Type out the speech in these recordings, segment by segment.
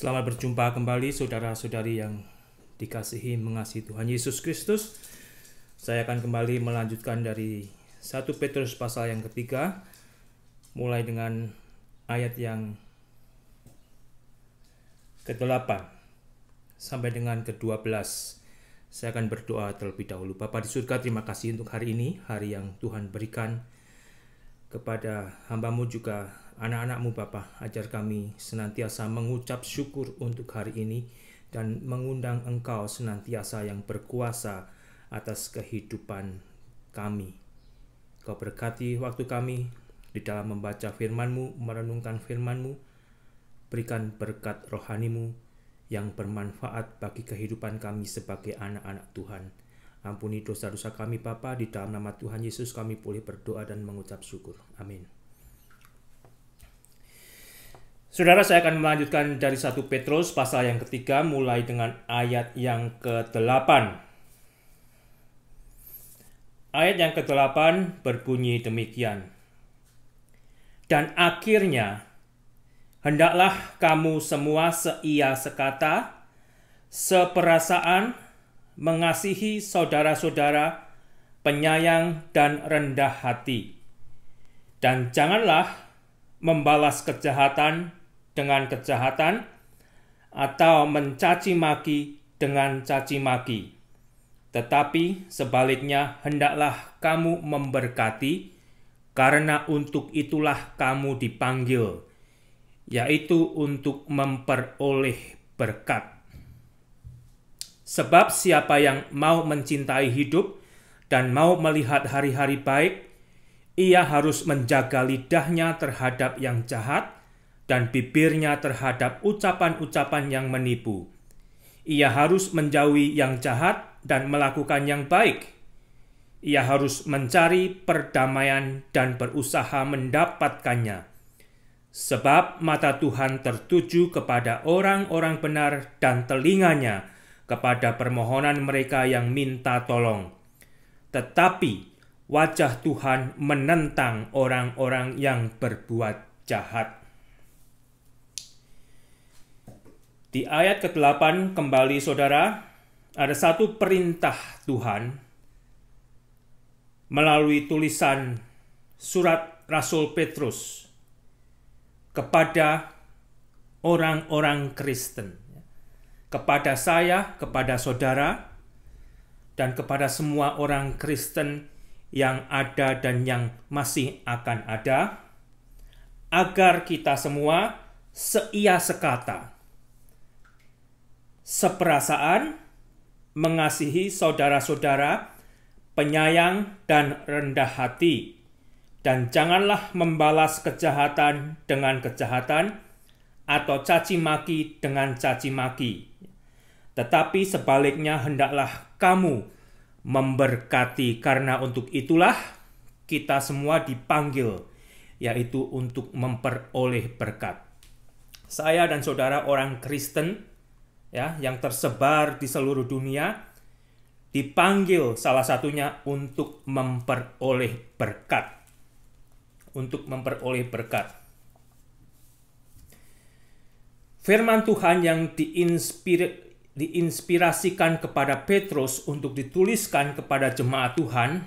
Selamat berjumpa kembali saudara-saudari yang dikasihi mengasihi Tuhan Yesus Kristus. Saya akan kembali melanjutkan dari 1 Petrus pasal yang ketiga mulai dengan ayat yang ke-8 sampai dengan ke-12. Saya akan berdoa terlebih dahulu. Bapa di surga, terima kasih untuk hari ini, hari yang Tuhan berikan kepada hambamu juga anak-anakmu Bapa, ajar kami senantiasa mengucap syukur untuk hari ini dan mengundang Engkau senantiasa yang berkuasa atas kehidupan kami. Kau berkati waktu kami di dalam membaca FirmanMu merenungkan FirmanMu berikan berkat rohanimu yang bermanfaat bagi kehidupan kami sebagai anak-anak Tuhan. Ampuni dosa-dosa kami Bapa di dalam nama Tuhan Yesus kami boleh berdoa dan mengucap syukur. Amin. Saudara, saya akan melanjutkan dari satu Petrus pasal yang ketiga mulai dengan ayat yang ke-8. Ayat yang ke-8 berbunyi demikian. Dan akhirnya, hendaklah kamu semua seia sekata, seperasaan, mengasihi saudara-saudara, penyayang dan rendah hati. Dan janganlah membalas kejahatan dengan kejahatan atau mencaci maki dengan caci maki. Tetapi sebaliknya hendaklah kamu memberkati karena untuk itulah kamu dipanggil yaitu untuk memperoleh berkat. Sebab siapa yang mau mencintai hidup dan mau melihat hari-hari baik, ia harus menjaga lidahnya terhadap yang jahat dan bibirnya terhadap ucapan-ucapan yang menipu. Ia harus menjauhi yang jahat dan melakukan yang baik. Ia harus mencari perdamaian dan berusaha mendapatkannya. Sebab mata Tuhan tertuju kepada orang-orang benar dan telinganya kepada permohonan mereka yang minta tolong. Tetapi wajah Tuhan menentang orang-orang yang berbuat jahat. Di ayat ke-8 kembali saudara, ada satu perintah Tuhan melalui tulisan surat Rasul Petrus kepada orang-orang Kristen. Kepada saya, kepada saudara, dan kepada semua orang Kristen yang ada dan yang masih akan ada, agar kita semua seia sekata seperasaan, mengasihi saudara-saudara, penyayang dan rendah hati. Dan janganlah membalas kejahatan dengan kejahatan atau caci maki dengan caci maki. Tetapi sebaliknya hendaklah kamu memberkati karena untuk itulah kita semua dipanggil yaitu untuk memperoleh berkat. Saya dan saudara orang Kristen ya yang tersebar di seluruh dunia dipanggil salah satunya untuk memperoleh berkat untuk memperoleh berkat firman Tuhan yang diinspir diinspirasikan kepada Petrus untuk dituliskan kepada jemaat Tuhan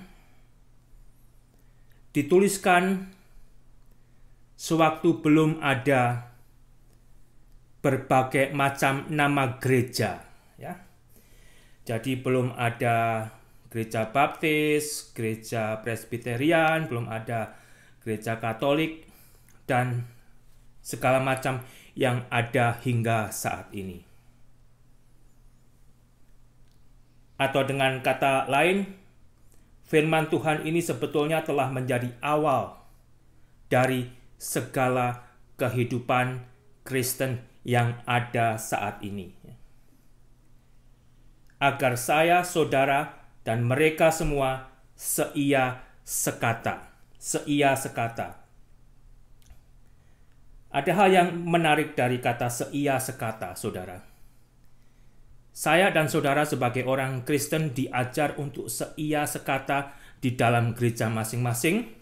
dituliskan sewaktu belum ada berbagai macam nama gereja ya. Jadi belum ada gereja baptis, gereja presbiterian, belum ada gereja katolik dan segala macam yang ada hingga saat ini. Atau dengan kata lain, firman Tuhan ini sebetulnya telah menjadi awal dari segala kehidupan Kristen yang ada saat ini. Agar saya, saudara, dan mereka semua seia sekata, seia sekata. Ada hal yang menarik dari kata seia sekata, saudara. Saya dan saudara sebagai orang Kristen diajar untuk seia sekata di dalam gereja masing-masing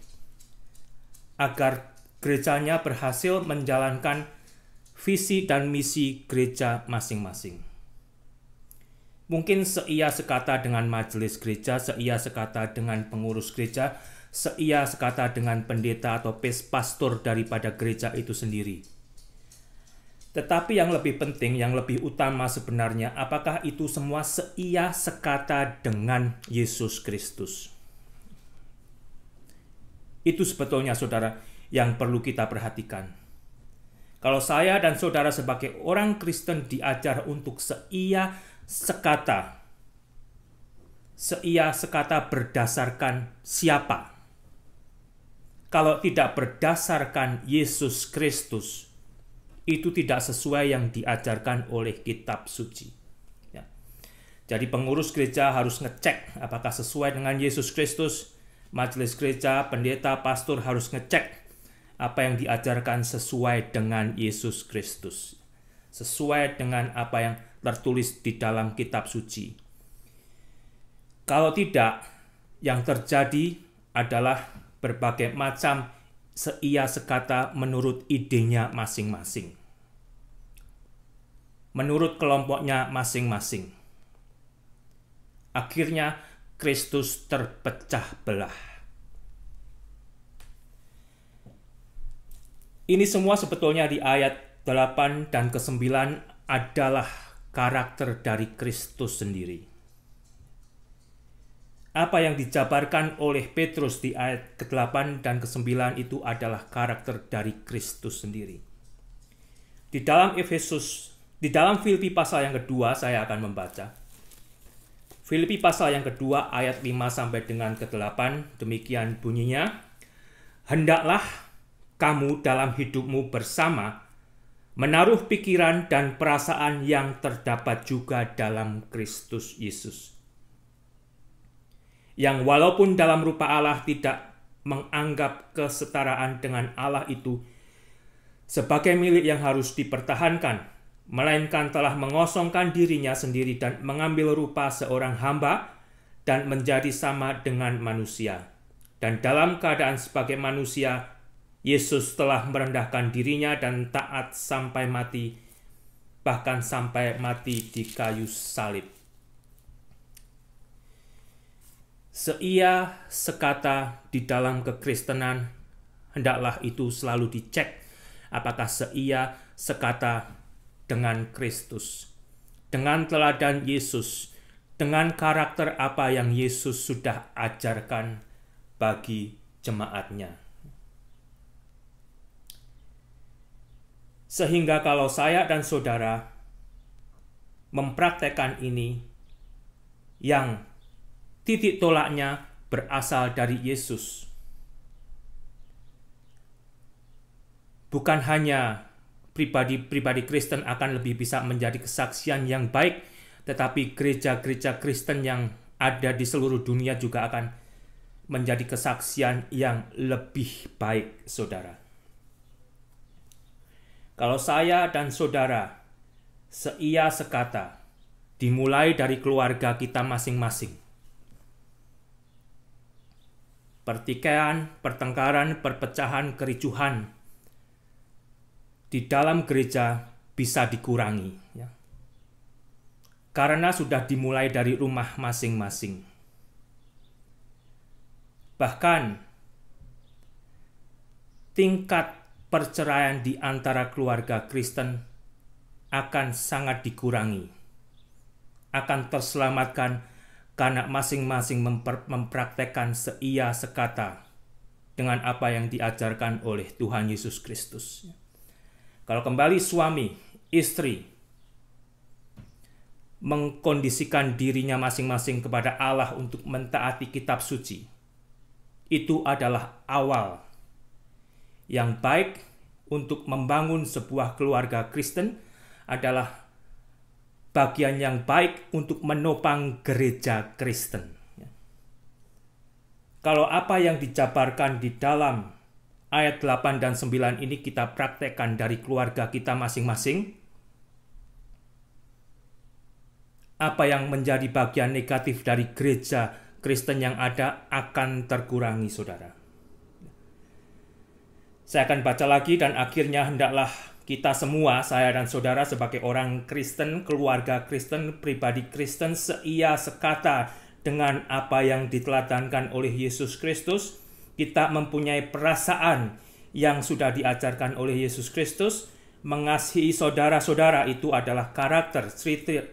agar gerejanya berhasil menjalankan visi dan misi gereja masing-masing. Mungkin seia sekata dengan majelis gereja, seia sekata dengan pengurus gereja, seia sekata dengan pendeta atau pastor daripada gereja itu sendiri. Tetapi yang lebih penting, yang lebih utama sebenarnya, apakah itu semua seia sekata dengan Yesus Kristus? Itu sebetulnya saudara yang perlu kita perhatikan. Kalau saya dan saudara sebagai orang Kristen diajar untuk seia sekata, seia sekata berdasarkan siapa? Kalau tidak berdasarkan Yesus Kristus, itu tidak sesuai yang diajarkan oleh kitab suci. Ya. Jadi pengurus gereja harus ngecek apakah sesuai dengan Yesus Kristus. Majelis gereja, pendeta, pastor harus ngecek apa yang diajarkan sesuai dengan Yesus Kristus, sesuai dengan apa yang tertulis di dalam kitab suci. Kalau tidak, yang terjadi adalah berbagai macam seia sekata menurut idenya masing-masing. Menurut kelompoknya masing-masing. Akhirnya Kristus terpecah belah. Ini semua sebetulnya di ayat 8 dan ke-9 adalah karakter dari Kristus sendiri. Apa yang dijabarkan oleh Petrus di ayat ke-8 dan ke-9 itu adalah karakter dari Kristus sendiri. Di dalam Efesus, di dalam Filipi pasal yang kedua saya akan membaca. Filipi pasal yang kedua ayat 5 sampai dengan ke-8 demikian bunyinya. Hendaklah kamu dalam hidupmu bersama, menaruh pikiran dan perasaan yang terdapat juga dalam Kristus Yesus. Yang walaupun dalam rupa Allah tidak menganggap kesetaraan dengan Allah itu sebagai milik yang harus dipertahankan, melainkan telah mengosongkan dirinya sendiri dan mengambil rupa seorang hamba dan menjadi sama dengan manusia. Dan dalam keadaan sebagai manusia, Yesus telah merendahkan dirinya dan taat sampai mati, bahkan sampai mati di kayu salib. Seia sekata di dalam kekristenan, hendaklah itu selalu dicek apakah seia sekata dengan Kristus, dengan teladan Yesus, dengan karakter apa yang Yesus sudah ajarkan bagi jemaatnya. Sehingga kalau saya dan saudara mempraktekkan ini, yang titik tolaknya berasal dari Yesus. Bukan hanya pribadi-pribadi Kristen akan lebih bisa menjadi kesaksian yang baik, tetapi gereja-gereja Kristen yang ada di seluruh dunia juga akan menjadi kesaksian yang lebih baik, saudara kalau saya dan saudara seia sekata, dimulai dari keluarga kita masing-masing. Pertikaian, pertengkaran, perpecahan, kericuhan di dalam gereja bisa dikurangi, ya. karena sudah dimulai dari rumah masing-masing. Bahkan tingkat perceraian di antara keluarga Kristen akan sangat dikurangi, akan terselamatkan karena masing-masing mempraktekkan seia sekata dengan apa yang diajarkan oleh Tuhan Yesus Kristus. Kalau kembali suami, istri mengkondisikan dirinya masing-masing kepada Allah untuk mentaati kitab suci, itu adalah awal yang baik untuk membangun sebuah keluarga Kristen adalah bagian yang baik untuk menopang gereja Kristen. Kalau apa yang dijabarkan di dalam ayat 8 dan 9 ini kita praktekkan dari keluarga kita masing-masing, apa yang menjadi bagian negatif dari gereja Kristen yang ada akan terkurangi, saudara. Saya akan baca lagi dan akhirnya hendaklah kita semua, saya dan saudara sebagai orang Kristen, keluarga Kristen, pribadi Kristen, seia sekata dengan apa yang diteladankan oleh Yesus Kristus, kita mempunyai perasaan yang sudah diajarkan oleh Yesus Kristus, mengasihi saudara-saudara itu adalah karakter, eh,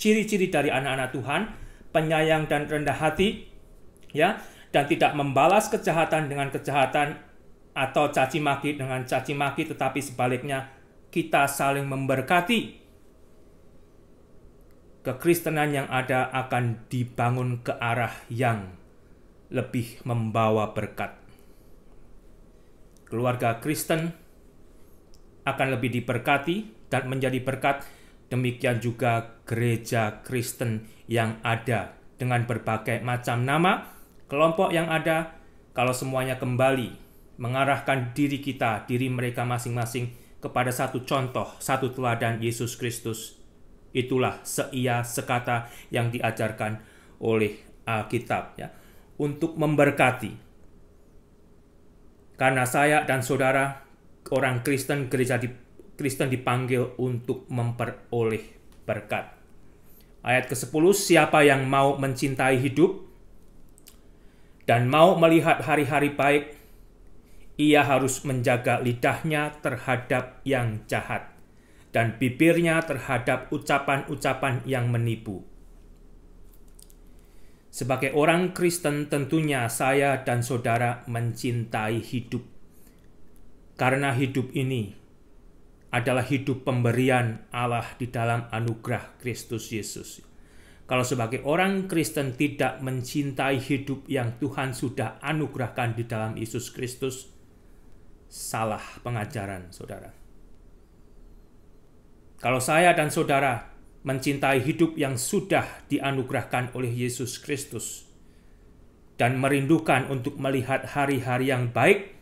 ciri-ciri dari anak-anak Tuhan, penyayang dan rendah hati, ya, dan tidak membalas kejahatan dengan kejahatan atau caci maki dengan caci maki tetapi sebaliknya kita saling memberkati. Kekristenan yang ada akan dibangun ke arah yang lebih membawa berkat. Keluarga Kristen akan lebih diberkati dan menjadi berkat. Demikian juga gereja Kristen yang ada dengan berbagai macam nama, kelompok yang ada, kalau semuanya kembali mengarahkan diri kita, diri mereka masing-masing kepada satu contoh, satu teladan Yesus Kristus. Itulah seia sekata yang diajarkan oleh Alkitab ya, untuk memberkati. Karena saya dan saudara orang Kristen gereja di, Kristen dipanggil untuk memperoleh berkat. Ayat ke-10, siapa yang mau mencintai hidup dan mau melihat hari-hari baik ia harus menjaga lidahnya terhadap yang jahat dan bibirnya terhadap ucapan-ucapan yang menipu. Sebagai orang Kristen, tentunya saya dan saudara mencintai hidup, karena hidup ini adalah hidup pemberian Allah di dalam anugerah Kristus Yesus. Kalau sebagai orang Kristen tidak mencintai hidup yang Tuhan sudah anugerahkan di dalam Yesus Kristus, salah pengajaran saudara. Kalau saya dan saudara mencintai hidup yang sudah dianugerahkan oleh Yesus Kristus dan merindukan untuk melihat hari-hari yang baik,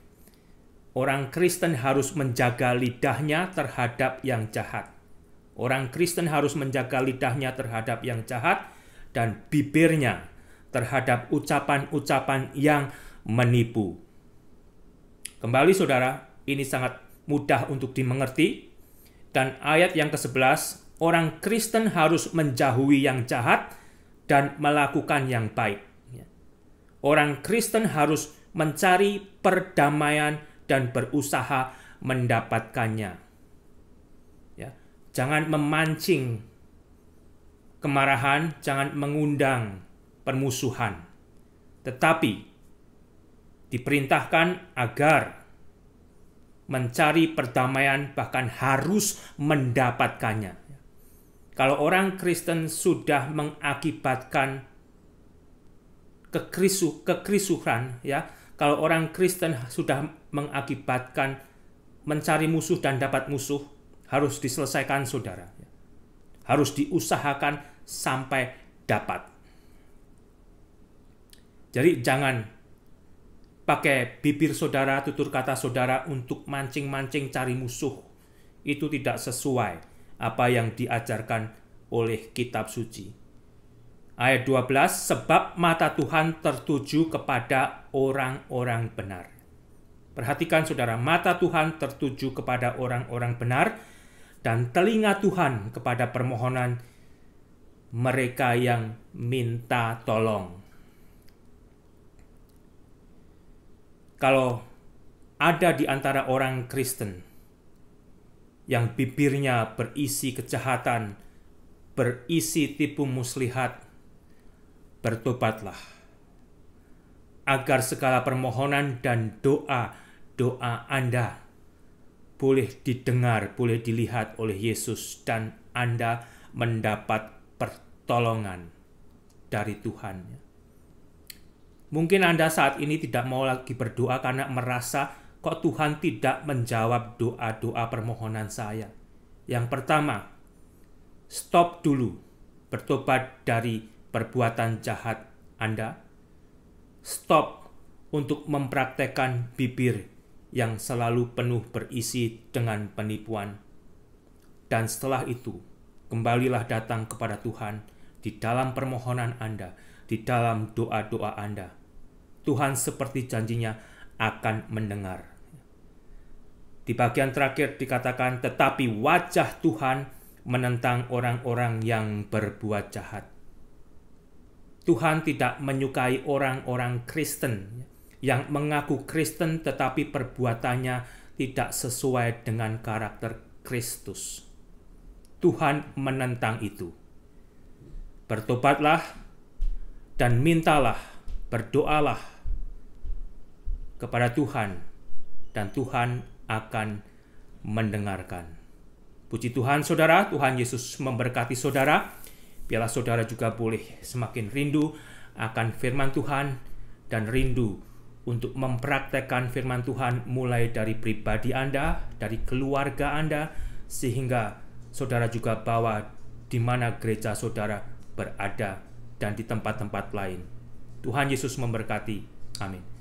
orang Kristen harus menjaga lidahnya terhadap yang jahat. Orang Kristen harus menjaga lidahnya terhadap yang jahat dan bibirnya terhadap ucapan-ucapan yang menipu. Kembali saudara, ini sangat mudah untuk dimengerti. Dan ayat yang ke-11, orang Kristen harus menjauhi yang jahat dan melakukan yang baik. Orang Kristen harus mencari perdamaian dan berusaha mendapatkannya. Ya, jangan memancing kemarahan, jangan mengundang permusuhan. Tetapi diperintahkan agar mencari perdamaian, bahkan harus mendapatkannya. Kalau orang Kristen sudah mengakibatkan kekrisu, kekrisuhan, ya, kalau orang Kristen sudah mengakibatkan mencari musuh dan dapat musuh, harus diselesaikan, saudara. Harus diusahakan sampai dapat. Jadi jangan pakai bibir saudara, tutur kata saudara untuk mancing-mancing cari musuh. Itu tidak sesuai apa yang diajarkan oleh kitab suci. Ayat 12, sebab mata Tuhan tertuju kepada orang-orang benar. Perhatikan saudara, mata Tuhan tertuju kepada orang-orang benar dan telinga Tuhan kepada permohonan mereka yang minta tolong. kalau ada di antara orang Kristen yang bibirnya berisi kejahatan, berisi tipu muslihat, bertobatlah agar segala permohonan dan doa doa Anda boleh didengar, boleh dilihat oleh Yesus dan Anda mendapat pertolongan dari Tuhan. Mungkin Anda saat ini tidak mau lagi berdoa karena merasa kok Tuhan tidak menjawab doa-doa permohonan saya. Yang pertama, stop dulu bertobat dari perbuatan jahat Anda. Stop untuk mempraktekkan bibir yang selalu penuh berisi dengan penipuan. Dan setelah itu, kembalilah datang kepada Tuhan di dalam permohonan Anda, di dalam doa-doa Anda. Tuhan seperti janjinya akan mendengar. Di bagian terakhir dikatakan, tetapi wajah Tuhan menentang orang-orang yang berbuat jahat. Tuhan tidak menyukai orang-orang Kristen yang mengaku Kristen tetapi perbuatannya tidak sesuai dengan karakter Kristus. Tuhan menentang itu. Bertobatlah dan mintalah, berdoalah kepada Tuhan, dan Tuhan akan mendengarkan. Puji Tuhan, saudara. Tuhan Yesus memberkati saudara. Biarlah saudara juga boleh semakin rindu akan firman Tuhan dan rindu untuk mempraktekkan firman Tuhan mulai dari pribadi Anda, dari keluarga Anda, sehingga saudara juga bawa di mana gereja saudara berada dan di tempat-tempat lain. Tuhan Yesus memberkati. Amin.